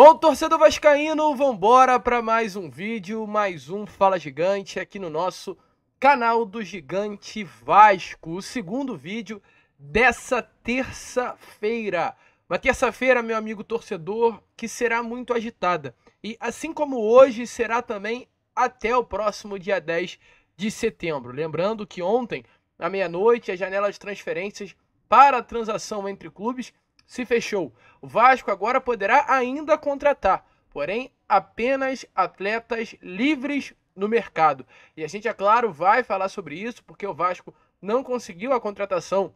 Bom, torcedor vascaíno, vambora para mais um vídeo, mais um Fala Gigante aqui no nosso canal do Gigante Vasco. O segundo vídeo dessa terça-feira. Uma terça-feira, meu amigo torcedor, que será muito agitada. E assim como hoje, será também até o próximo dia 10 de setembro. Lembrando que ontem, à meia-noite, a janela de transferências para a transação entre clubes se fechou. O Vasco agora poderá ainda contratar, porém apenas atletas livres no mercado. E a gente, é claro, vai falar sobre isso, porque o Vasco não conseguiu a contratação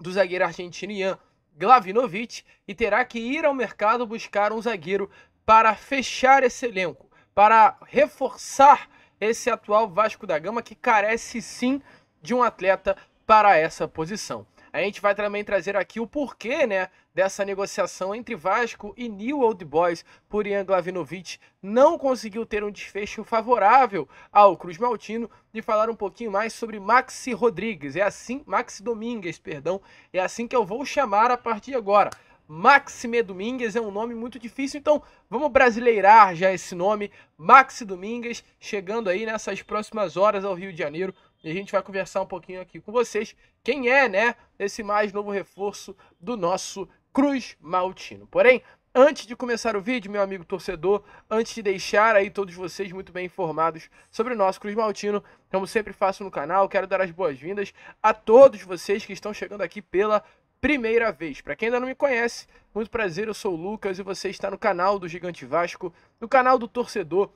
do zagueiro argentino Ian Glavinovic e terá que ir ao mercado buscar um zagueiro para fechar esse elenco, para reforçar esse atual Vasco da Gama que carece sim de um atleta para essa posição. A gente vai também trazer aqui o porquê, né, dessa negociação entre Vasco e New Old Boys por Ian Glavinovic não conseguiu ter um desfecho favorável ao Cruz Maltino de falar um pouquinho mais sobre Maxi Rodrigues. É assim, Maxi Domingues, perdão, é assim que eu vou chamar a partir de agora. Maxime Domingues é um nome muito difícil, então vamos brasileirar já esse nome. Maxi Domingues chegando aí nessas próximas horas ao Rio de Janeiro e a gente vai conversar um pouquinho aqui com vocês quem é, né, esse mais novo reforço do nosso Cruz Maltino. Porém, antes de começar o vídeo, meu amigo torcedor, antes de deixar aí todos vocês muito bem informados sobre o nosso Cruz Maltino, como sempre faço no canal, quero dar as boas-vindas a todos vocês que estão chegando aqui pela primeira vez. Para quem ainda não me conhece, muito prazer, eu sou o Lucas e você está no canal do Gigante Vasco, no canal do torcedor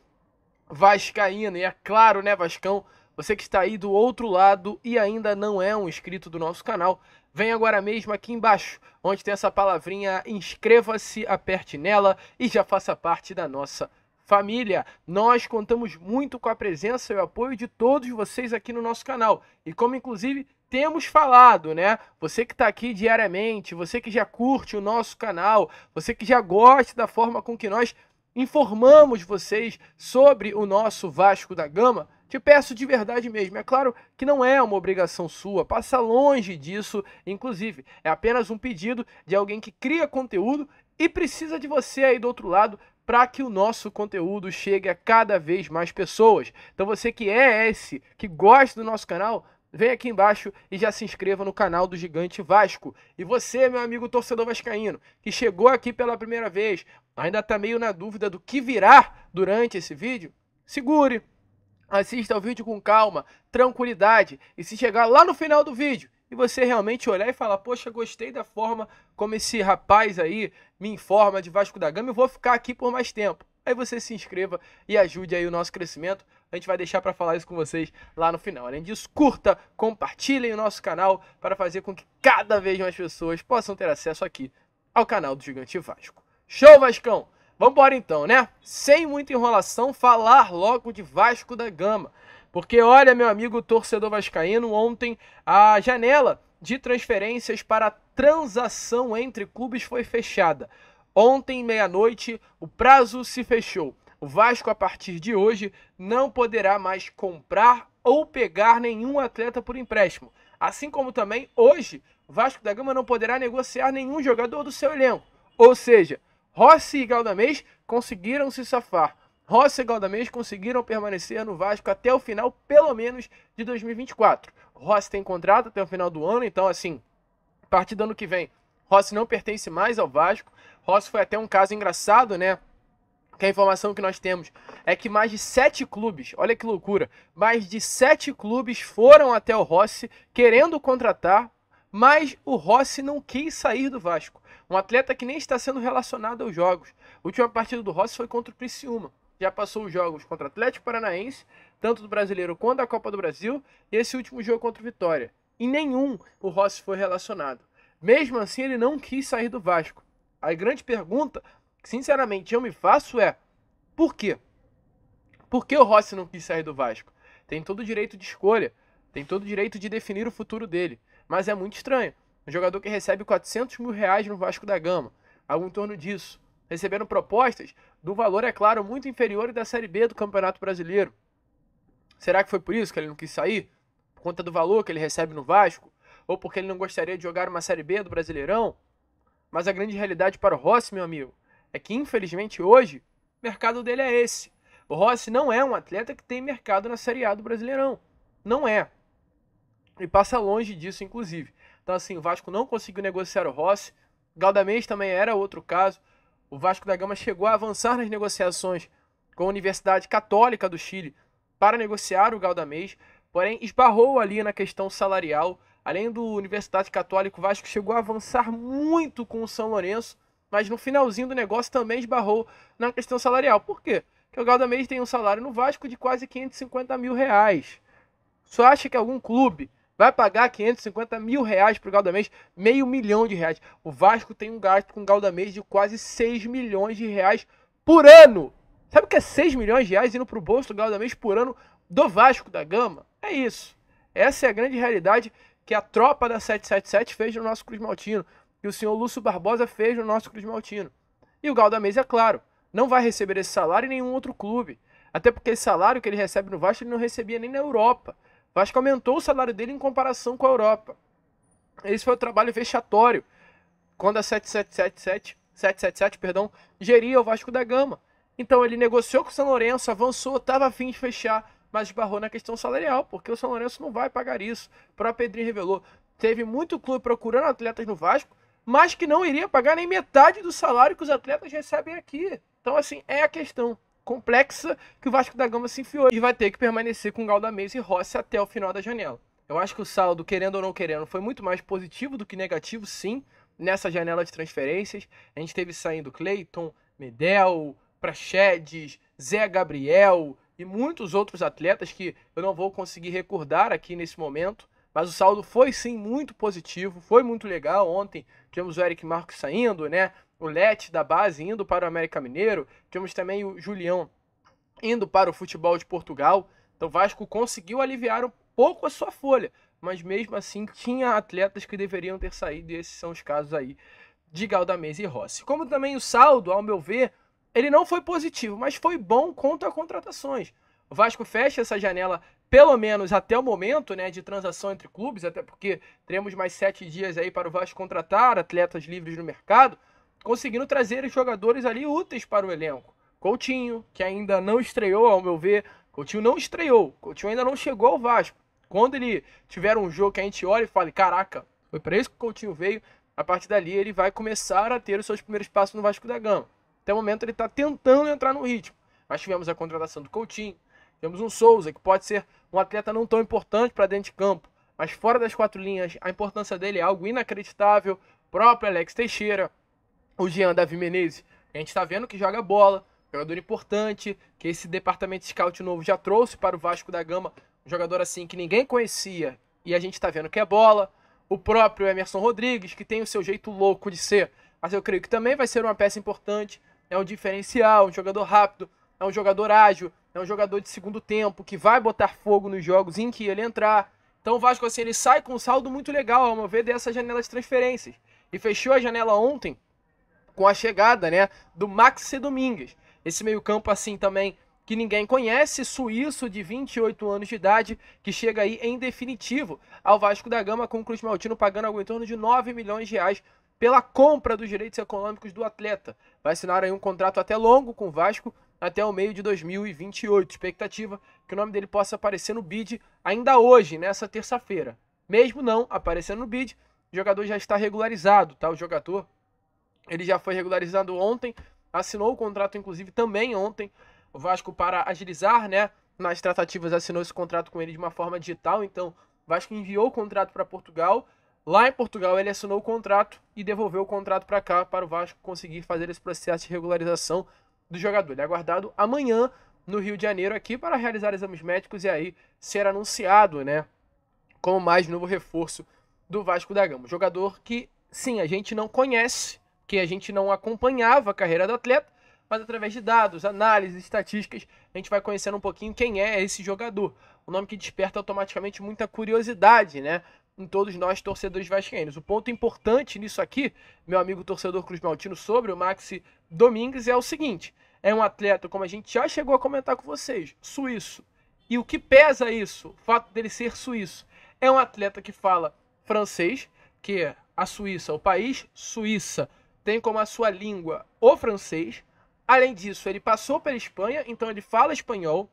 vascaíno. E é claro, né, Vascão, você que está aí do outro lado e ainda não é um inscrito do nosso canal, Vem agora mesmo aqui embaixo, onde tem essa palavrinha inscreva-se, aperte nela e já faça parte da nossa Família, nós contamos muito com a presença e o apoio de todos vocês aqui no nosso canal. E como inclusive temos falado, né? Você que está aqui diariamente, você que já curte o nosso canal, você que já gosta da forma com que nós informamos vocês sobre o nosso Vasco da Gama, te peço de verdade mesmo. É claro que não é uma obrigação sua, passa longe disso, inclusive. É apenas um pedido de alguém que cria conteúdo e precisa de você aí do outro lado para que o nosso conteúdo chegue a cada vez mais pessoas. Então você que é esse, que gosta do nosso canal, vem aqui embaixo e já se inscreva no canal do Gigante Vasco. E você, meu amigo torcedor vascaíno, que chegou aqui pela primeira vez, ainda está meio na dúvida do que virá durante esse vídeo, segure, Assista ao vídeo com calma, tranquilidade e se chegar lá no final do vídeo e você realmente olhar e falar, poxa, gostei da forma como esse rapaz aí me informa de Vasco da Gama e vou ficar aqui por mais tempo. Aí você se inscreva e ajude aí o nosso crescimento. A gente vai deixar para falar isso com vocês lá no final. Além disso, curta, compartilhem o nosso canal para fazer com que cada vez mais pessoas possam ter acesso aqui ao canal do Gigante Vasco. Show, Vascão! Vambora então, né? Sem muita enrolação, falar logo de Vasco da Gama. Porque olha, meu amigo torcedor vascaíno, ontem a janela de transferências para transação entre clubes foi fechada. Ontem, meia-noite, o prazo se fechou. O Vasco, a partir de hoje, não poderá mais comprar ou pegar nenhum atleta por empréstimo. Assim como também, hoje, Vasco da Gama não poderá negociar nenhum jogador do seu elenco. Ou seja, Rossi e Galdamez conseguiram se safar. Rossi e Galdamez conseguiram permanecer no Vasco até o final, pelo menos, de 2024. Rossi tem contrato até o final do ano, então, assim, a partir do ano que vem, Rossi não pertence mais ao Vasco. Rossi foi até um caso engraçado, né? Que a informação que nós temos é que mais de sete clubes, olha que loucura, mais de sete clubes foram até o Rossi querendo contratar mas o Rossi não quis sair do Vasco. Um atleta que nem está sendo relacionado aos jogos. A última partida do Rossi foi contra o Criciúma. Já passou os jogos contra o Atlético Paranaense, tanto do Brasileiro quanto da Copa do Brasil, e esse último jogo contra o Vitória. Em nenhum o Rossi foi relacionado. Mesmo assim, ele não quis sair do Vasco. A grande pergunta, que sinceramente eu me faço, é por quê? Por que o Rossi não quis sair do Vasco? Tem todo o direito de escolha, tem todo o direito de definir o futuro dele mas é muito estranho. Um jogador que recebe 400 mil reais no Vasco da Gama, algo em torno disso. Receberam propostas do valor, é claro, muito inferior da Série B do Campeonato Brasileiro. Será que foi por isso que ele não quis sair? Por conta do valor que ele recebe no Vasco? Ou porque ele não gostaria de jogar uma Série B do Brasileirão? Mas a grande realidade para o Rossi, meu amigo, é que infelizmente hoje o mercado dele é esse. O Rossi não é um atleta que tem mercado na Série A do Brasileirão. Não é e passa longe disso, inclusive. Então, assim, o Vasco não conseguiu negociar o Rossi. Galdamês também era outro caso. O Vasco da Gama chegou a avançar nas negociações com a Universidade Católica do Chile para negociar o Galdamês, porém esbarrou ali na questão salarial. Além do Universidade Católica, o Vasco chegou a avançar muito com o São Lourenço, mas no finalzinho do negócio também esbarrou na questão salarial. Por quê? Porque o Galdamês tem um salário no Vasco de quase 550 mil reais. Só acha que algum clube Vai pagar 550 mil reais para o Galdamés, meio milhão de reais. O Vasco tem um gasto com o Galdamés de quase 6 milhões de reais por ano. Sabe o que é 6 milhões de reais indo para o bolso do Galdamés por ano do Vasco da Gama? É isso. Essa é a grande realidade que a tropa da 777 fez no nosso Cruz Maltino, que o senhor Lúcio Barbosa fez no nosso Cruz Maltino. E o Galdamés, é claro, não vai receber esse salário em nenhum outro clube. Até porque esse salário que ele recebe no Vasco ele não recebia nem na Europa. Vasco que aumentou o salário dele em comparação com a Europa. Esse foi o trabalho vexatório quando a 7777, 777, perdão, geria o Vasco da Gama. Então ele negociou com o São Lourenço, avançou, estava afim de fechar, mas barrou na questão salarial, porque o São Lourenço não vai pagar isso. O próprio Pedrinho revelou. Teve muito clube procurando atletas no Vasco, mas que não iria pagar nem metade do salário que os atletas recebem aqui. Então, assim, é a questão complexa que o Vasco da Gama se enfiou e vai ter que permanecer com Galda Mesa e Rossi até o final da janela. Eu acho que o saldo, querendo ou não querendo, foi muito mais positivo do que negativo, sim, nessa janela de transferências. A gente teve saindo Cleiton, Medel, Prachedes, Zé Gabriel e muitos outros atletas que eu não vou conseguir recordar aqui nesse momento. Mas o saldo foi sim muito positivo, foi muito legal. Ontem tivemos o Eric Marcos saindo, né? o Lete da base indo para o América Mineiro, tínhamos também o Julião indo para o futebol de Portugal. Então o Vasco conseguiu aliviar um pouco a sua folha, mas mesmo assim tinha atletas que deveriam ter saído, e esses são os casos aí de Galdamese e Rossi. Como também o saldo, ao meu ver, ele não foi positivo, mas foi bom contra contratações. O Vasco fecha essa janela, pelo menos até o momento, né, de transação entre clubes, até porque teremos mais sete dias aí para o Vasco contratar atletas livres no mercado conseguindo trazer jogadores ali úteis para o elenco. Coutinho, que ainda não estreou, ao meu ver. Coutinho não estreou. Coutinho ainda não chegou ao Vasco. Quando ele tiver um jogo que a gente olha e fale, caraca, foi para isso que o Coutinho veio, a partir dali ele vai começar a ter os seus primeiros passos no Vasco da Gama. Até o momento ele está tentando entrar no ritmo. Mas tivemos a contratação do Coutinho, temos um Souza, que pode ser um atleta não tão importante para dentro de campo, mas fora das quatro linhas, a importância dele é algo inacreditável. O próprio Alex Teixeira, o Jean Davi Menezes, a gente está vendo que joga bola, jogador importante, que esse departamento de scout novo já trouxe para o Vasco da Gama, um jogador assim que ninguém conhecia e a gente está vendo que é bola. O próprio Emerson Rodrigues, que tem o seu jeito louco de ser, mas eu creio que também vai ser uma peça importante, é um diferencial, um jogador rápido, é um jogador ágil, é um jogador de segundo tempo que vai botar fogo nos jogos em que ele entrar. Então o Vasco assim, ele sai com um saldo muito legal, ao meu ver, dessa janela de transferências. E fechou a janela ontem com a chegada né, do Maxi Domingues. Esse meio-campo, assim também, que ninguém conhece, suíço de 28 anos de idade, que chega aí em definitivo ao Vasco da Gama, com o Cruz Maltino pagando algo em torno de 9 milhões de reais pela compra dos direitos econômicos do atleta. Vai assinar aí um contrato até longo com o Vasco até o meio de 2028. Expectativa que o nome dele possa aparecer no bid ainda hoje, nessa terça-feira. Mesmo não aparecendo no bid, o jogador já está regularizado, tá? O jogador ele já foi regularizado ontem, assinou o contrato, inclusive, também ontem. O Vasco, para agilizar, né? Nas tratativas, assinou esse contrato com ele de uma forma digital. Então, o Vasco enviou o contrato para Portugal. Lá em Portugal, ele assinou o contrato e devolveu o contrato para cá, para o Vasco conseguir fazer esse processo de regularização do jogador. Ele é aguardado amanhã no Rio de Janeiro aqui para realizar exames médicos e aí ser anunciado, né, como mais novo reforço do Vasco da Gama. Jogador que, sim, a gente não conhece, que a gente não acompanhava a carreira do atleta, mas através de dados, análises, estatísticas, a gente vai conhecendo um pouquinho quem é esse jogador. Um nome que desperta automaticamente muita curiosidade, né? Em todos nós, torcedores vascaínos. O ponto importante nisso aqui, meu amigo torcedor Cruz Maltino, sobre o Maxi Domingues é o seguinte: é um atleta, como a gente já chegou a comentar com vocês, suíço. E o que pesa isso? O fato dele ser suíço. É um atleta que fala francês, que é a Suíça, o país Suíça tem como a sua língua o francês. Além disso, ele passou pela Espanha, então ele fala espanhol.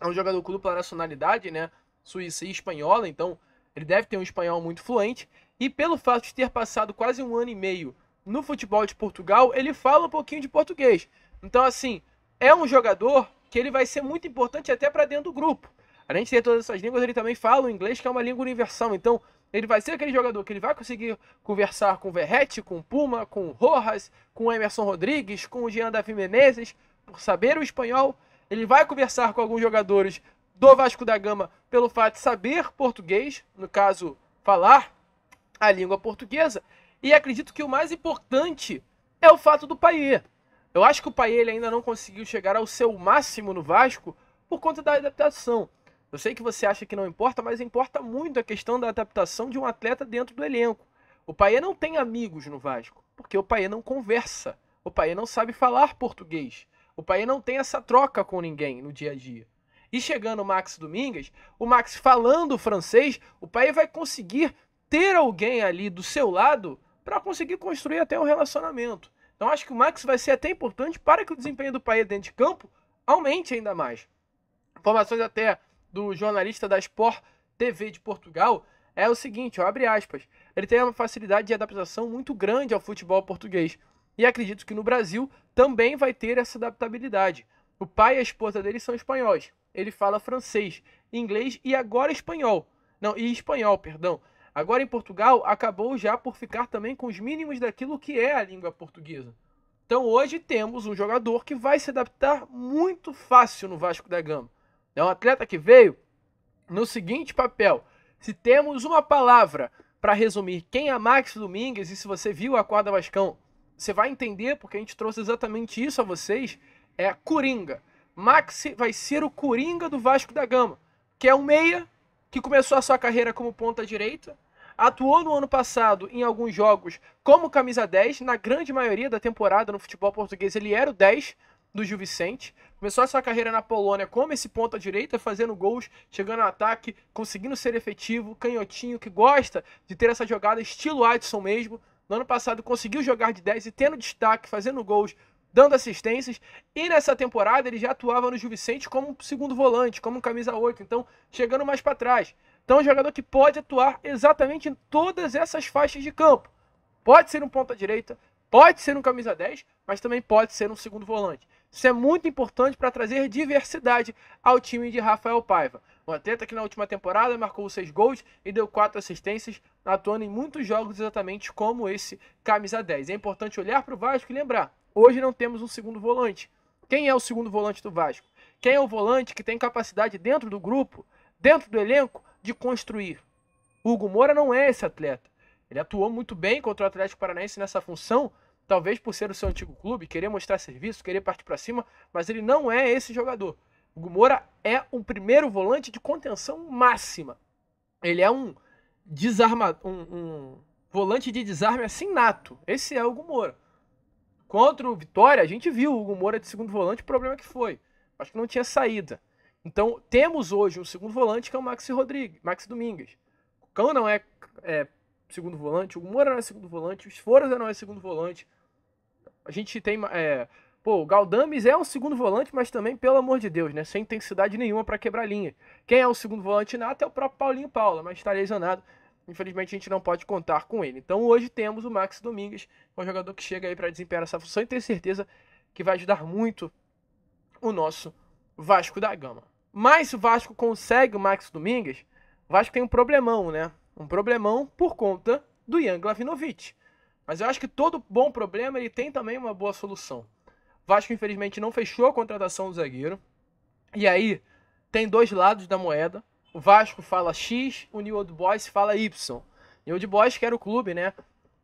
É um jogador com dupla nacionalidade, né? Suíça e espanhola, então ele deve ter um espanhol muito fluente. E pelo fato de ter passado quase um ano e meio no futebol de Portugal, ele fala um pouquinho de português. Então, assim, é um jogador que ele vai ser muito importante até para dentro do grupo. Além de ter todas essas línguas, ele também fala o inglês, que é uma língua universal. Então, ele vai ser aquele jogador que ele vai conseguir conversar com o Verrete, com o Puma, com o Rojas, com o Emerson Rodrigues, com o Jean Davi Menezes, por saber o espanhol. Ele vai conversar com alguns jogadores do Vasco da Gama pelo fato de saber português, no caso, falar a língua portuguesa. E acredito que o mais importante é o fato do Paier. Eu acho que o Paier ainda não conseguiu chegar ao seu máximo no Vasco por conta da adaptação. Eu sei que você acha que não importa, mas importa muito a questão da adaptação de um atleta dentro do elenco. O Paier não tem amigos no Vasco, porque o Paier não conversa. O Paier não sabe falar português. O Paier não tem essa troca com ninguém no dia a dia. E chegando o Max Domingues, o Max falando francês, o Paier vai conseguir ter alguém ali do seu lado para conseguir construir até um relacionamento. Então acho que o Max vai ser até importante para que o desempenho do Paier dentro de campo aumente ainda mais. Informações até do jornalista da Sport TV de Portugal é o seguinte, ó, abre aspas, ele tem uma facilidade de adaptação muito grande ao futebol português e acredito que no Brasil também vai ter essa adaptabilidade. O pai e a esposa dele são espanhóis, ele fala francês, inglês e agora espanhol, não, e espanhol, perdão. Agora em Portugal acabou já por ficar também com os mínimos daquilo que é a língua portuguesa. Então hoje temos um jogador que vai se adaptar muito fácil no Vasco da Gama. É um atleta que veio no seguinte papel: se temos uma palavra para resumir quem é Max Domingues, e se você viu a quadra Vascão, você vai entender porque a gente trouxe exatamente isso a vocês: é Coringa. Max vai ser o Coringa do Vasco da Gama, que é um meia que começou a sua carreira como ponta direita, atuou no ano passado em alguns jogos como camisa 10, na grande maioria da temporada no futebol português ele era o 10, do Gil Vicente. Começou a sua carreira na Polônia como esse ponta direita, fazendo gols, chegando no ataque, conseguindo ser efetivo, canhotinho, que gosta de ter essa jogada estilo Adson mesmo. No ano passado conseguiu jogar de 10 e tendo destaque, fazendo gols, dando assistências. E nessa temporada ele já atuava no Gil Vicente como segundo volante, como camisa 8, então chegando mais para trás. Então é um jogador que pode atuar exatamente em todas essas faixas de campo. Pode ser um ponta direita, pode ser um camisa 10, mas também pode ser um segundo volante. Isso é muito importante para trazer diversidade ao time de Rafael Paiva. Um atleta que na última temporada marcou seis gols e deu quatro assistências, atuando em muitos jogos exatamente como esse camisa 10. É importante olhar para o Vasco e lembrar, hoje não temos um segundo volante. Quem é o segundo volante do Vasco? Quem é o volante que tem capacidade dentro do grupo, dentro do elenco, de construir? Hugo Moura não é esse atleta. Ele atuou muito bem contra o Atlético Paranaense nessa função, talvez por ser o seu antigo clube, querer mostrar serviço, querer partir para cima, mas ele não é esse jogador. O Gumora é um primeiro volante de contenção máxima. Ele é um desarma, um, um volante de desarme assim nato. Esse é o Gumora. Contra o Vitória, a gente viu o Gumora de segundo volante, o problema é que foi. Acho que não tinha saída. Então, temos hoje um segundo volante que é o Maxi Rodrigues, Maxi Domingues. O Cão não é, é segundo volante, o Moura não é segundo volante, o Esforza não é segundo volante, a gente tem. É, pô, o Galdames é um segundo volante, mas também, pelo amor de Deus, né? Sem intensidade nenhuma para quebrar linha. Quem é o segundo volante nato é o próprio Paulinho Paula, mas está lesionado. Infelizmente a gente não pode contar com ele. Então hoje temos o Max Domingues, um jogador que chega aí para desempenhar essa função e tenho certeza que vai ajudar muito o nosso Vasco da Gama. Mas se o Vasco consegue o Max Domingues, o Vasco tem um problemão, né? Um problemão por conta do Ian Glavinovic. Mas eu acho que todo bom problema ele tem também uma boa solução. Vasco, infelizmente, não fechou a contratação do zagueiro. E aí, tem dois lados da moeda. O Vasco fala X, o New Old Boys fala Y. New Old Boys, que era o clube, né?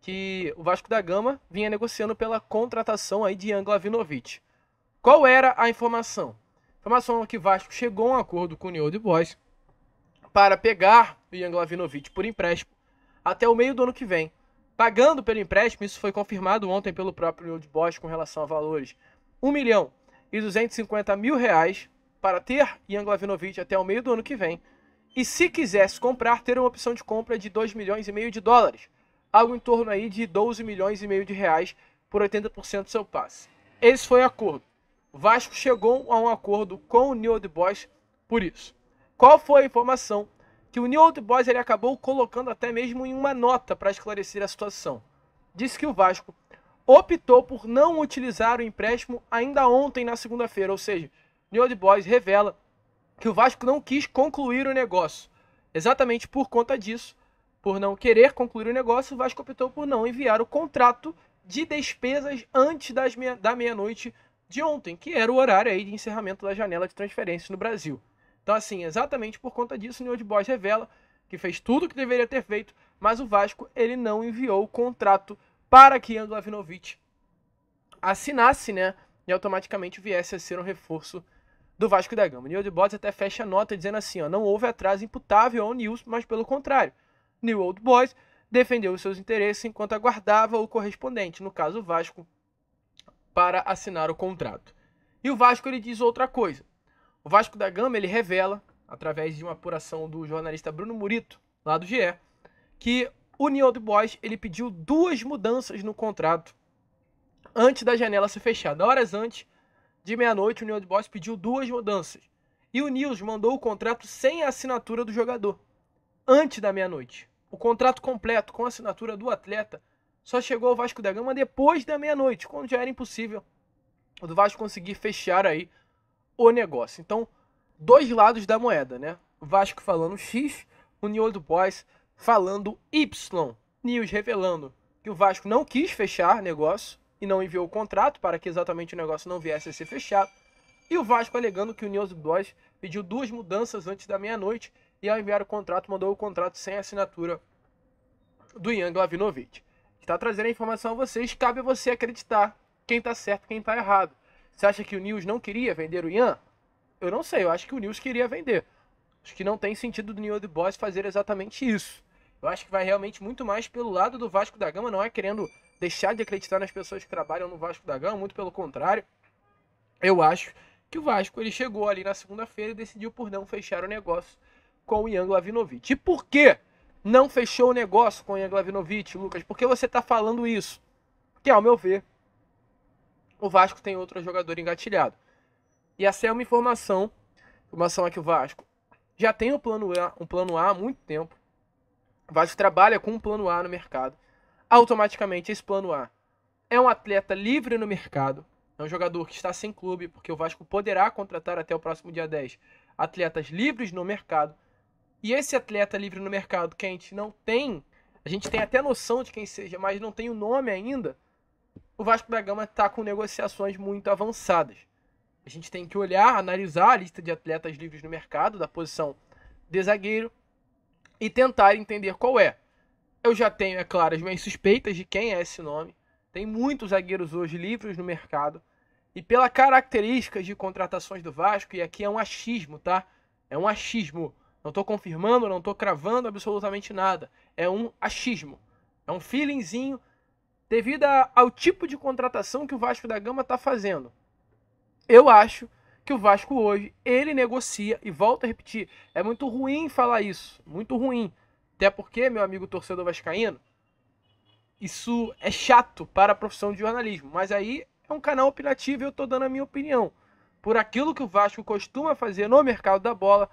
Que o Vasco da Gama vinha negociando pela contratação aí de Angla Vinovich. Qual era a informação? informação é que Vasco chegou a um acordo com o New Old Boys para pegar o Angla Vinovich por empréstimo até o meio do ano que vem pagando pelo empréstimo, isso foi confirmado ontem pelo próprio Old Bosch com relação a valores, 1 milhão e 250 mil reais para ter Ian Glavinovic até o meio do ano que vem, e se quisesse comprar, ter uma opção de compra de 2 milhões e meio de dólares, algo em torno aí de 12 milhões e meio de reais por 80% do seu passe. Esse foi o acordo. O Vasco chegou a um acordo com o New Old Boys por isso. Qual foi a informação que o New Old Boys ele acabou colocando até mesmo em uma nota para esclarecer a situação. Disse que o Vasco optou por não utilizar o empréstimo ainda ontem na segunda-feira, ou seja, New Old Boys revela que o Vasco não quis concluir o negócio. Exatamente por conta disso, por não querer concluir o negócio, o Vasco optou por não enviar o contrato de despesas antes das meia, da meia-noite de ontem, que era o horário aí de encerramento da janela de transferência no Brasil. Então, assim, exatamente por conta disso, o New Old Boys revela que fez tudo o que deveria ter feito, mas o Vasco ele não enviou o contrato para que Ian Glavinovic assinasse, né? E automaticamente viesse a ser um reforço do Vasco da Gama. New Old Boys até fecha a nota dizendo assim, ó, não houve atraso imputável ao News, mas pelo contrário. New Old Boys defendeu os seus interesses enquanto aguardava o correspondente, no caso o Vasco, para assinar o contrato. E o Vasco ele diz outra coisa. O Vasco da Gama ele revela, através de uma apuração do jornalista Bruno Murito, lá do GE, que o New Old Boys ele pediu duas mudanças no contrato antes da janela ser fechada. Horas antes de meia-noite, o New Old Boys pediu duas mudanças. E o News mandou o contrato sem a assinatura do jogador, antes da meia-noite. O contrato completo com a assinatura do atleta só chegou ao Vasco da Gama depois da meia-noite, quando já era impossível o do Vasco conseguir fechar aí o negócio. Então, dois lados da moeda, né? Vasco falando X, o New Old Boys falando Y. News revelando que o Vasco não quis fechar negócio e não enviou o contrato para que exatamente o negócio não viesse a ser fechado. E o Vasco alegando que o do Boys pediu duas mudanças antes da meia-noite e ao enviar o contrato mandou o contrato sem assinatura do Ian Glavinovic. Está trazendo a informação a vocês, cabe a você acreditar quem está certo, quem está errado. Você acha que o News não queria vender o Ian? Eu não sei, eu acho que o News queria vender. Acho que não tem sentido do Neil de Boss fazer exatamente isso. Eu acho que vai realmente muito mais pelo lado do Vasco da Gama, não é querendo deixar de acreditar nas pessoas que trabalham no Vasco da Gama, muito pelo contrário. Eu acho que o Vasco ele chegou ali na segunda-feira e decidiu por não fechar o negócio com o Ian Glavinovic. E por que não fechou o negócio com o Ian Glavinovic, Lucas? Por que você está falando isso? Porque ao meu ver, o Vasco tem outro jogador engatilhado. E essa é uma informação, informação aqui o Vasco já tem um plano A, um plano A há muito tempo. O Vasco trabalha com um plano A no mercado. Automaticamente esse plano A é um atleta livre no mercado, é um jogador que está sem clube, porque o Vasco poderá contratar até o próximo dia 10 atletas livres no mercado. E esse atleta livre no mercado que a gente não tem, a gente tem até noção de quem seja, mas não tem o nome ainda, o Vasco da Gama está com negociações muito avançadas. A gente tem que olhar, analisar a lista de atletas livres no mercado, da posição de zagueiro, e tentar entender qual é. Eu já tenho, é claro, as minhas suspeitas de quem é esse nome. Tem muitos zagueiros hoje livres no mercado. E pela características de contratações do Vasco, e aqui é um achismo, tá? É um achismo. Não estou confirmando, não estou cravando absolutamente nada. É um achismo. É um feelingzinho devido ao tipo de contratação que o Vasco da Gama está fazendo. Eu acho que o Vasco hoje, ele negocia, e volto a repetir, é muito ruim falar isso, muito ruim. Até porque, meu amigo torcedor vascaíno, isso é chato para a profissão de jornalismo, mas aí é um canal opinativo e eu estou dando a minha opinião. Por aquilo que o Vasco costuma fazer no mercado da bola,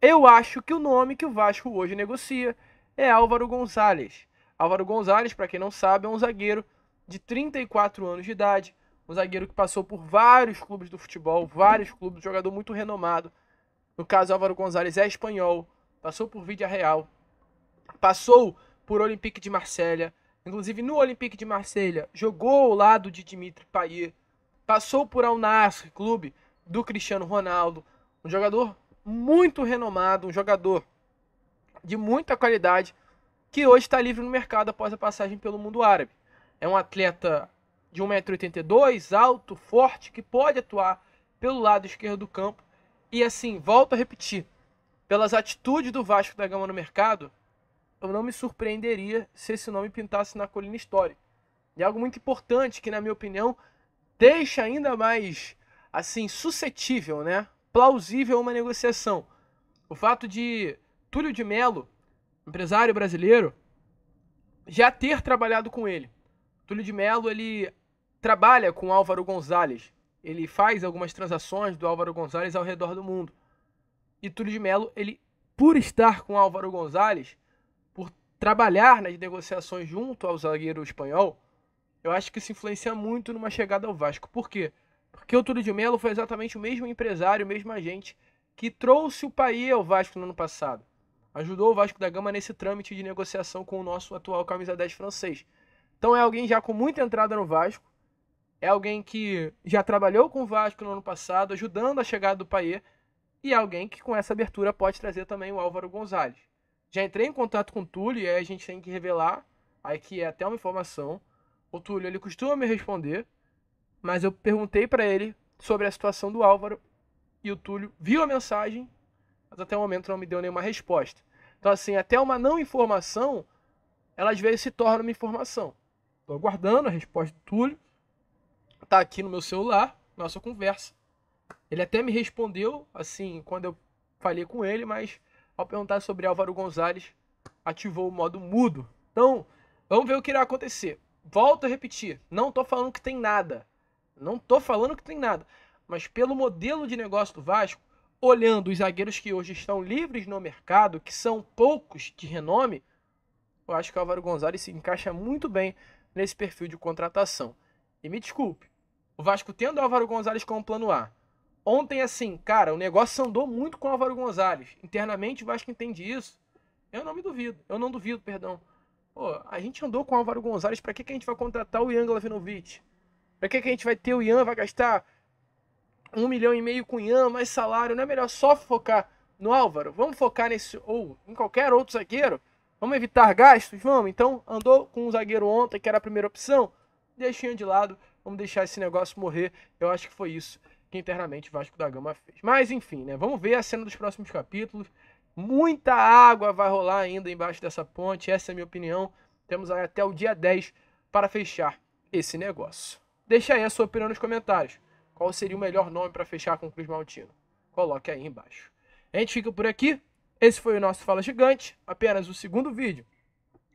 eu acho que o nome que o Vasco hoje negocia é Álvaro Gonzalez. Álvaro Gonzalez, para quem não sabe, é um zagueiro de 34 anos de idade, um zagueiro que passou por vários clubes do futebol, vários clubes, jogador muito renomado. No caso, Álvaro Gonzalez é espanhol, passou por Vídea Real, passou por Olympique de Marselha, inclusive no Olympique de Marselha jogou ao lado de Dimitri Payet, passou por Al Nassr, clube do Cristiano Ronaldo, um jogador muito renomado, um jogador de muita qualidade que hoje está livre no mercado após a passagem pelo mundo árabe. É um atleta de 1,82m, alto, forte, que pode atuar pelo lado esquerdo do campo. E assim, volto a repetir, pelas atitudes do Vasco da Gama no mercado, eu não me surpreenderia se esse nome pintasse na colina histórica. E algo muito importante que, na minha opinião, deixa ainda mais assim suscetível, né? Plausível uma negociação. O fato de Túlio de Melo empresário brasileiro, já ter trabalhado com ele. Túlio de Mello, ele trabalha com Álvaro Gonzalez. Ele faz algumas transações do Álvaro Gonzalez ao redor do mundo. E Túlio de Mello, ele, por estar com Álvaro Gonzalez, por trabalhar nas negociações junto ao zagueiro espanhol, eu acho que isso influencia muito numa chegada ao Vasco. Por quê? Porque o Túlio de Mello foi exatamente o mesmo empresário, o mesmo agente que trouxe o país ao Vasco no ano passado ajudou o Vasco da Gama nesse trâmite de negociação com o nosso atual camisa 10 francês. Então é alguém já com muita entrada no Vasco, é alguém que já trabalhou com o Vasco no ano passado, ajudando a chegada do Paier, e é alguém que com essa abertura pode trazer também o Álvaro Gonzalez. Já entrei em contato com o Túlio e aí a gente tem que revelar, aí que é até uma informação. O Túlio ele costuma me responder, mas eu perguntei para ele sobre a situação do Álvaro e o Túlio viu a mensagem, mas até o momento não me deu nenhuma resposta. Então, assim, até uma não informação, ela às vezes se torna uma informação. Estou aguardando a resposta do Túlio. Está aqui no meu celular, nossa conversa. Ele até me respondeu, assim, quando eu falei com ele, mas ao perguntar sobre Álvaro Gonzalez, ativou o modo mudo. Então, vamos ver o que irá acontecer. Volto a repetir, não estou falando que tem nada. Não estou falando que tem nada. Mas pelo modelo de negócio do Vasco, olhando os zagueiros que hoje estão livres no mercado, que são poucos de renome, eu acho que o Álvaro Gonzalez se encaixa muito bem nesse perfil de contratação. E me desculpe, o Vasco tendo o Álvaro Gonzalez como plano A. Ontem, assim, cara, o negócio andou muito com o Álvaro Gonzalez. Internamente, o Vasco entende isso. Eu não me duvido, eu não duvido, perdão. Pô, a gente andou com o Álvaro Gonzalez, para que, que a gente vai contratar o Ian Glavinovic? Para que, que a gente vai ter o Ian, vai gastar um milhão e meio cunhão mais salário, não é melhor só focar no Álvaro? Vamos focar nesse, ou em qualquer outro zagueiro? Vamos evitar gastos? Vamos, então andou com um zagueiro ontem, que era a primeira opção, deixinha de lado, vamos deixar esse negócio morrer, eu acho que foi isso que internamente Vasco da Gama fez. Mas enfim, né, vamos ver a cena dos próximos capítulos, muita água vai rolar ainda embaixo dessa ponte, essa é a minha opinião, temos até o dia 10 para fechar esse negócio. Deixa aí a sua opinião nos comentários. Qual seria o melhor nome para fechar com o Cruz Maltino? Coloque aí embaixo. A gente fica por aqui. Esse foi o nosso Fala Gigante, apenas o segundo vídeo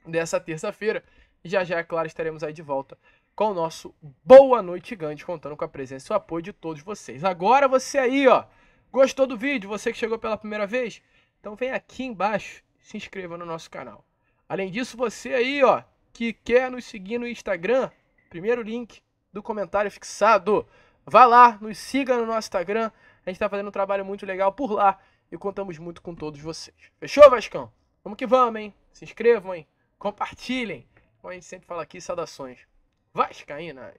dessa terça-feira. Já já, é claro, estaremos aí de volta com o nosso Boa Noite Gigante, contando com a presença e o apoio de todos vocês. Agora você aí, ó, gostou do vídeo? Você que chegou pela primeira vez? Então vem aqui embaixo e se inscreva no nosso canal. Além disso, você aí, ó, que quer nos seguir no Instagram, primeiro link do comentário fixado. Vá lá, nos siga no nosso Instagram. A gente está fazendo um trabalho muito legal por lá e contamos muito com todos vocês. Fechou, Vascão? Vamos que vamos, hein? Se inscrevam, hein? Compartilhem. Como a gente sempre fala aqui, saudações. Vascaínas!